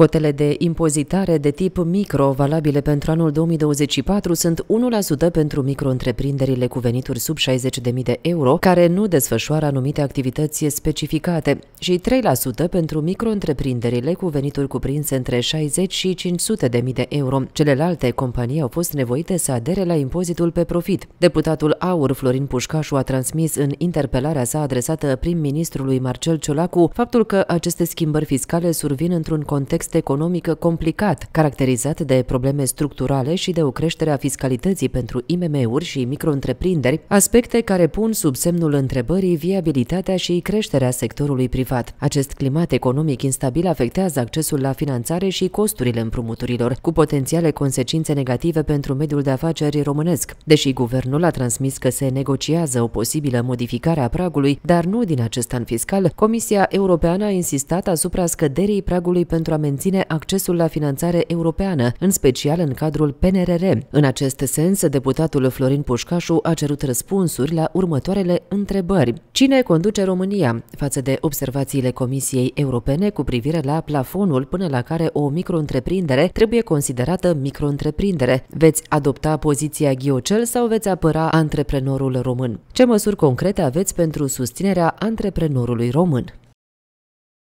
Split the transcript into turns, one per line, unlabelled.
Cotele de impozitare de tip micro valabile pentru anul 2024 sunt 1% pentru micro-întreprinderile cu venituri sub 60.000 de euro care nu desfășoară anumite activități specificate și 3% pentru micro-întreprinderile cu venituri cuprinse între 60 și 500.000 de euro. Celelalte companii au fost nevoite să adere la impozitul pe profit. Deputatul AUR Florin Pușcașu a transmis în interpelarea sa adresată prim-ministrului Marcel Ciolacu faptul că aceste schimbări fiscale survin într-un context context economic complicat, caracterizat de probleme structurale și de o creștere a fiscalității pentru IMM-uri și micro-întreprinderi, aspecte care pun sub semnul întrebării viabilitatea și creșterea sectorului privat. Acest climat economic instabil afectează accesul la finanțare și costurile împrumuturilor, cu potențiale consecințe negative pentru mediul de afaceri românesc. Deși guvernul a transmis că se negociază o posibilă modificare a pragului, dar nu din acest an fiscal, Comisia Europeană a insistat asupra scăderii pragului pentru a menține menține accesul la finanțare europeană, în special în cadrul PNRR. În acest sens, deputatul Florin Pușcașu a cerut răspunsuri la următoarele întrebări. Cine conduce România față de observațiile Comisiei Europene cu privire la plafonul până la care o micro-întreprindere trebuie considerată micro-întreprindere? Veți adopta poziția ghiocel sau veți apăra antreprenorul român? Ce măsuri concrete aveți pentru susținerea antreprenorului român?